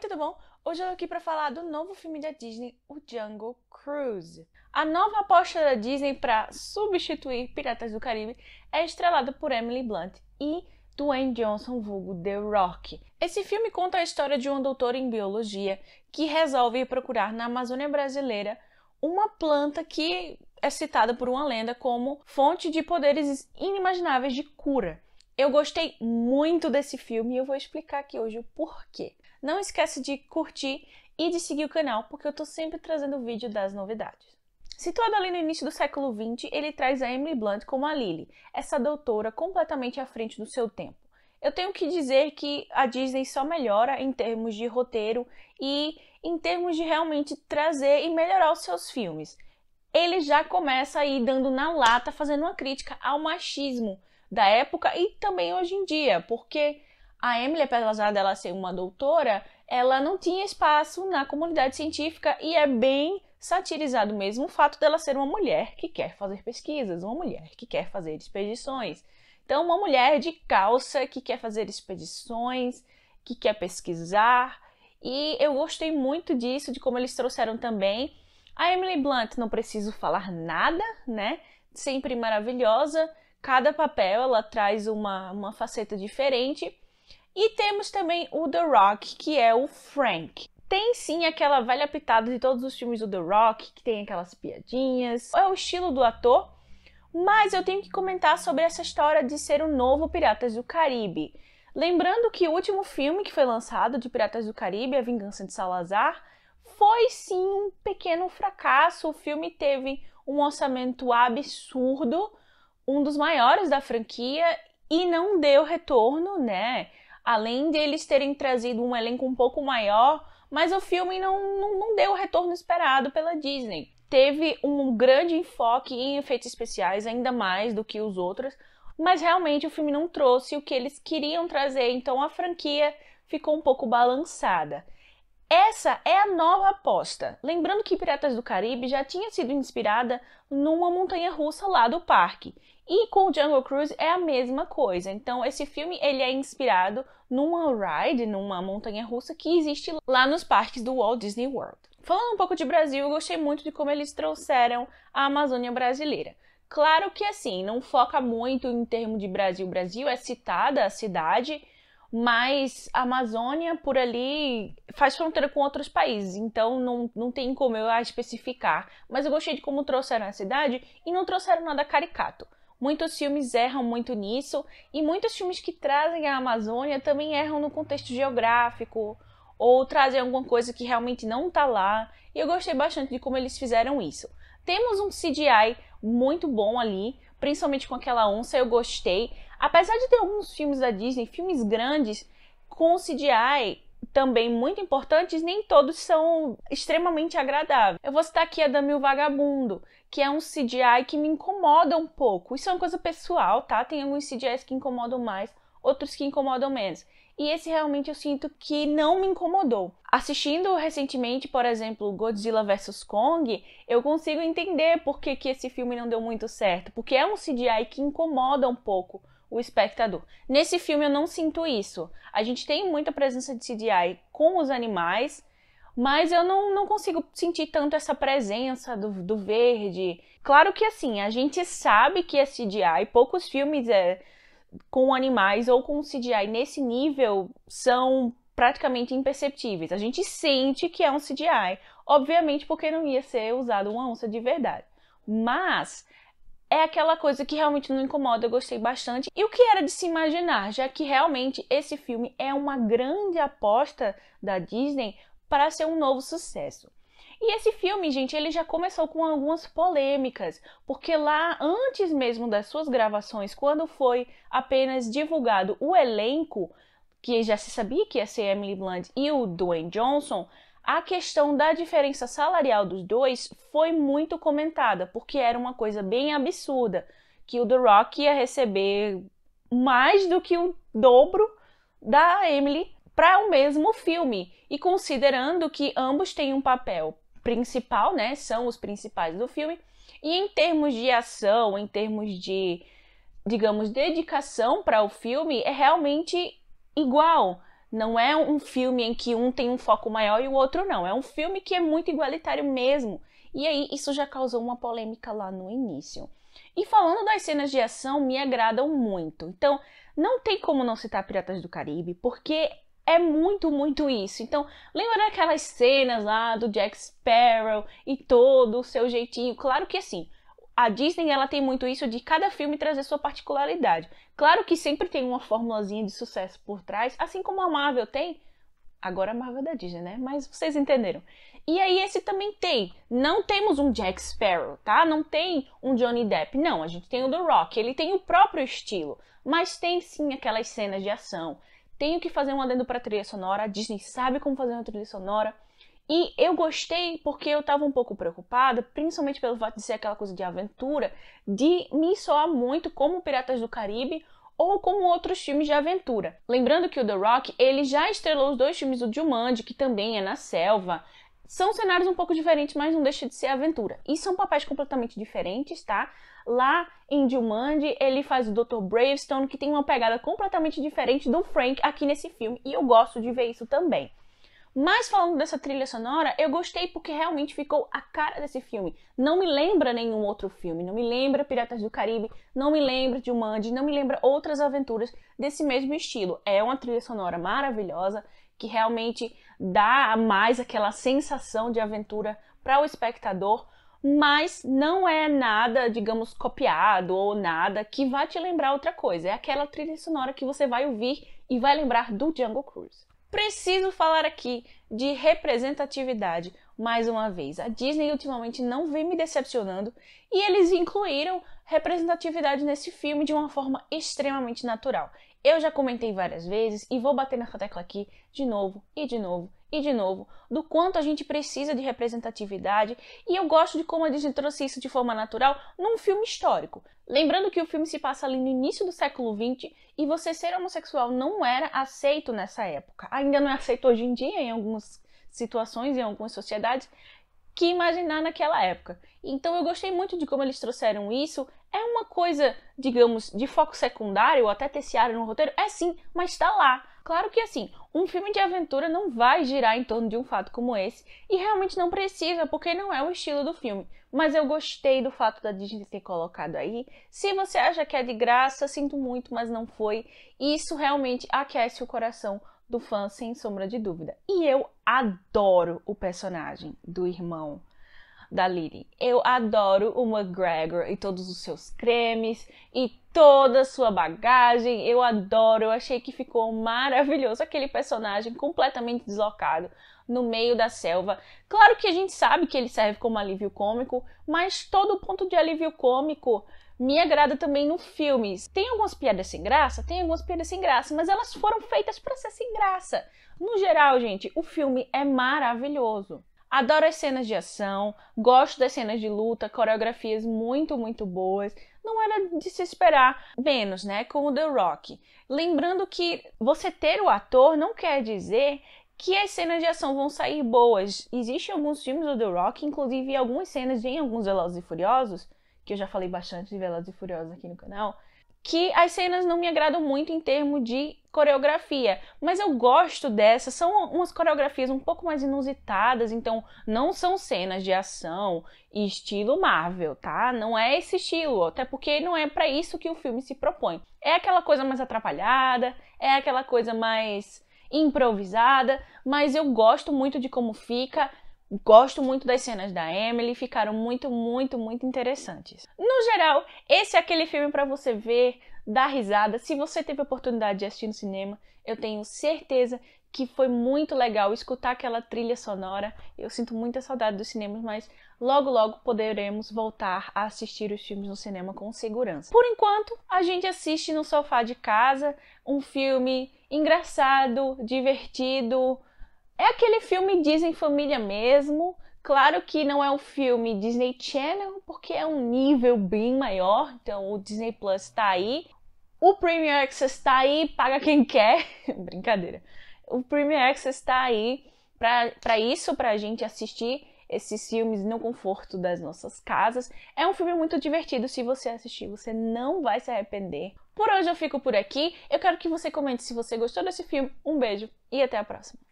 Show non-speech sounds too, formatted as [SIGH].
Oi, tudo bom? Hoje eu tô aqui para falar do novo filme da Disney, o Jungle Cruise. A nova aposta da Disney para substituir Piratas do Caribe é estrelada por Emily Blunt e Dwayne Johnson, vulgo The Rock. Esse filme conta a história de um doutor em biologia que resolve ir procurar na Amazônia brasileira uma planta que é citada por uma lenda como fonte de poderes inimagináveis de cura. Eu gostei muito desse filme e eu vou explicar aqui hoje o porquê. Não esquece de curtir e de seguir o canal, porque eu estou sempre trazendo vídeo das novidades. Situado ali no início do século XX, ele traz a Emily Blunt como a Lily, essa doutora completamente à frente do seu tempo. Eu tenho que dizer que a Disney só melhora em termos de roteiro e em termos de realmente trazer e melhorar os seus filmes. Ele já começa aí dando na lata, fazendo uma crítica ao machismo da época e também hoje em dia, porque a Emily, apesar dela ser uma doutora, ela não tinha espaço na comunidade científica e é bem satirizado mesmo o fato dela ser uma mulher que quer fazer pesquisas, uma mulher que quer fazer expedições. Então, uma mulher de calça que quer fazer expedições, que quer pesquisar, e eu gostei muito disso, de como eles trouxeram também. A Emily Blunt, não preciso falar nada, né? Sempre maravilhosa. Cada papel ela traz uma, uma faceta diferente. E temos também o The Rock, que é o Frank. Tem sim aquela velha pitada de todos os filmes do The Rock, que tem aquelas piadinhas, é o estilo do ator, mas eu tenho que comentar sobre essa história de ser o novo Piratas do Caribe. Lembrando que o último filme que foi lançado de Piratas do Caribe, A Vingança de Salazar, foi sim um pequeno fracasso. O filme teve um orçamento absurdo, um dos maiores da franquia, e não deu retorno, né? além de eles terem trazido um elenco um pouco maior, mas o filme não, não, não deu o retorno esperado pela Disney. Teve um grande enfoque em efeitos especiais, ainda mais do que os outros, mas realmente o filme não trouxe o que eles queriam trazer, então a franquia ficou um pouco balançada. Essa é a nova aposta. Lembrando que Piratas do Caribe já tinha sido inspirada numa montanha russa lá do parque. E com o Jungle Cruise é a mesma coisa. Então esse filme ele é inspirado numa ride, numa montanha russa que existe lá nos parques do Walt Disney World. Falando um pouco de Brasil, eu gostei muito de como eles trouxeram a Amazônia brasileira. Claro que assim, não foca muito em termos de Brasil. Brasil é citada a cidade, mas a Amazônia por ali faz fronteira com outros países, então não, não tem como eu especificar. Mas eu gostei de como trouxeram a cidade e não trouxeram nada caricato. Muitos filmes erram muito nisso e muitos filmes que trazem a Amazônia também erram no contexto geográfico ou trazem alguma coisa que realmente não está lá. E eu gostei bastante de como eles fizeram isso. Temos um CGI muito bom ali, principalmente com aquela onça, eu gostei. Apesar de ter alguns filmes da Disney, filmes grandes com CGI também muito importantes, nem todos são extremamente agradáveis. Eu vou citar aqui a Dami o Vagabundo, que é um CGI que me incomoda um pouco. Isso é uma coisa pessoal, tá? Tem alguns CGIs que incomodam mais, outros que incomodam menos. E esse realmente eu sinto que não me incomodou. Assistindo recentemente, por exemplo, Godzilla vs Kong, eu consigo entender por que, que esse filme não deu muito certo. Porque é um CGI que incomoda um pouco o espectador. Nesse filme eu não sinto isso. A gente tem muita presença de CGI com os animais, mas eu não, não consigo sentir tanto essa presença do, do verde. Claro que assim, a gente sabe que é CGI, poucos filmes é, com animais ou com CGI nesse nível são praticamente imperceptíveis. A gente sente que é um CGI, obviamente porque não ia ser usado uma onça de verdade. Mas é aquela coisa que realmente não incomoda, eu gostei bastante. E o que era de se imaginar, já que realmente esse filme é uma grande aposta da Disney para ser um novo sucesso. E esse filme, gente, ele já começou com algumas polêmicas, porque lá antes mesmo das suas gravações, quando foi apenas divulgado o elenco, que já se sabia que ia ser Emily Blunt e o Dwayne Johnson, a questão da diferença salarial dos dois foi muito comentada, porque era uma coisa bem absurda, que o The Rock ia receber mais do que o dobro da Emily para o mesmo filme. E considerando que ambos têm um papel principal, né? São os principais do filme. E em termos de ação, em termos de, digamos, dedicação para o filme, é realmente igual. Não é um filme em que um tem um foco maior e o outro não. É um filme que é muito igualitário mesmo. E aí, isso já causou uma polêmica lá no início. E falando das cenas de ação, me agradam muito. Então, não tem como não citar Piratas do Caribe, porque é muito, muito isso. Então, lembra daquelas cenas lá do Jack Sparrow e todo o seu jeitinho? Claro que assim, a Disney ela tem muito isso de cada filme trazer sua particularidade. Claro que sempre tem uma formulazinha de sucesso por trás, assim como a Marvel tem. Agora a Marvel é da Disney, né? Mas vocês entenderam. E aí esse também tem. Não temos um Jack Sparrow, tá? Não tem um Johnny Depp. Não, a gente tem o The Rock. Ele tem o próprio estilo, mas tem sim aquelas cenas de ação tenho que fazer um adendo para trilha sonora. A Disney sabe como fazer uma trilha sonora. E eu gostei porque eu estava um pouco preocupada, principalmente pelo fato de ser aquela coisa de aventura, de me soar muito como Piratas do Caribe ou como outros filmes de aventura. Lembrando que o The Rock, ele já estrelou os dois filmes do Jumanji, que também é na selva. São cenários um pouco diferentes, mas não deixa de ser aventura. E são papéis completamente diferentes, tá? lá em Dilmande, ele faz o Dr. Bravestone, que tem uma pegada completamente diferente do Frank aqui nesse filme, e eu gosto de ver isso também. Mas falando dessa trilha sonora, eu gostei porque realmente ficou a cara desse filme. Não me lembra nenhum outro filme, não me lembra Piratas do Caribe, não me lembra Dilmande, não me lembra outras aventuras desse mesmo estilo. É uma trilha sonora maravilhosa que realmente dá mais aquela sensação de aventura para o espectador, mas não é nada, digamos, copiado ou nada que vai te lembrar outra coisa. É aquela trilha sonora que você vai ouvir e vai lembrar do Django Cruise. Preciso falar aqui de representatividade mais uma vez. A Disney ultimamente não vem me decepcionando e eles incluíram representatividade nesse filme de uma forma extremamente natural. Eu já comentei várias vezes e vou bater nessa tecla aqui de novo e de novo e de novo, do quanto a gente precisa de representatividade, e eu gosto de como a Disney trouxe isso de forma natural num filme histórico. Lembrando que o filme se passa ali no início do século XX e você ser homossexual não era aceito nessa época. Ainda não é aceito hoje em dia em algumas situações, em algumas sociedades, que imaginar naquela época. Então eu gostei muito de como eles trouxeram isso. É uma coisa, digamos, de foco secundário ou até terciário no roteiro? É sim, mas está lá. Claro que assim, um filme de aventura não vai girar em torno de um fato como esse, e realmente não precisa, porque não é o estilo do filme. Mas eu gostei do fato da Disney ter colocado aí. Se você acha que é de graça, sinto muito, mas não foi. isso realmente aquece o coração do fã, sem sombra de dúvida. E eu adoro o personagem do irmão da Lily. Eu adoro o McGregor e todos os seus cremes e toda a sua bagagem. Eu adoro, eu achei que ficou maravilhoso aquele personagem completamente deslocado no meio da selva. Claro que a gente sabe que ele serve como alívio cômico, mas todo o ponto de alívio cômico me agrada também no filme. Tem algumas piadas sem graça? Tem algumas piadas sem graça, mas elas foram feitas para ser sem graça. No geral, gente, o filme é maravilhoso. Adoro as cenas de ação, gosto das cenas de luta, coreografias muito, muito boas. Não era de se esperar Vênus, né, com o The Rock. Lembrando que você ter o ator não quer dizer que as cenas de ação vão sair boas. Existem alguns filmes do The Rock, inclusive algumas cenas em alguns Velozes e Furiosos, que eu já falei bastante de Velozes e Furiosos aqui no canal, que as cenas não me agradam muito em termos de coreografia, mas eu gosto dessas, são umas coreografias um pouco mais inusitadas, então não são cenas de ação e estilo Marvel, tá? Não é esse estilo, até porque não é para isso que o filme se propõe. É aquela coisa mais atrapalhada, é aquela coisa mais improvisada, mas eu gosto muito de como fica Gosto muito das cenas da Emily, ficaram muito, muito, muito interessantes. No geral, esse é aquele filme para você ver, dar risada. Se você teve a oportunidade de assistir no cinema, eu tenho certeza que foi muito legal escutar aquela trilha sonora. Eu sinto muita saudade dos cinemas, mas logo logo poderemos voltar a assistir os filmes no cinema com segurança. Por enquanto, a gente assiste no sofá de casa um filme engraçado, divertido, é aquele filme Disney Família mesmo. Claro que não é um filme Disney Channel, porque é um nível bem maior, então o Disney Plus está aí. O Premier Access está aí, paga quem quer. [LAUGHS] Brincadeira. O Premier Access está aí para isso, para a gente assistir esses filmes no conforto das nossas casas. É um filme muito divertido, se você assistir, você não vai se arrepender. Por hoje eu fico por aqui. Eu quero que você comente se você gostou desse filme. Um beijo e até a próxima.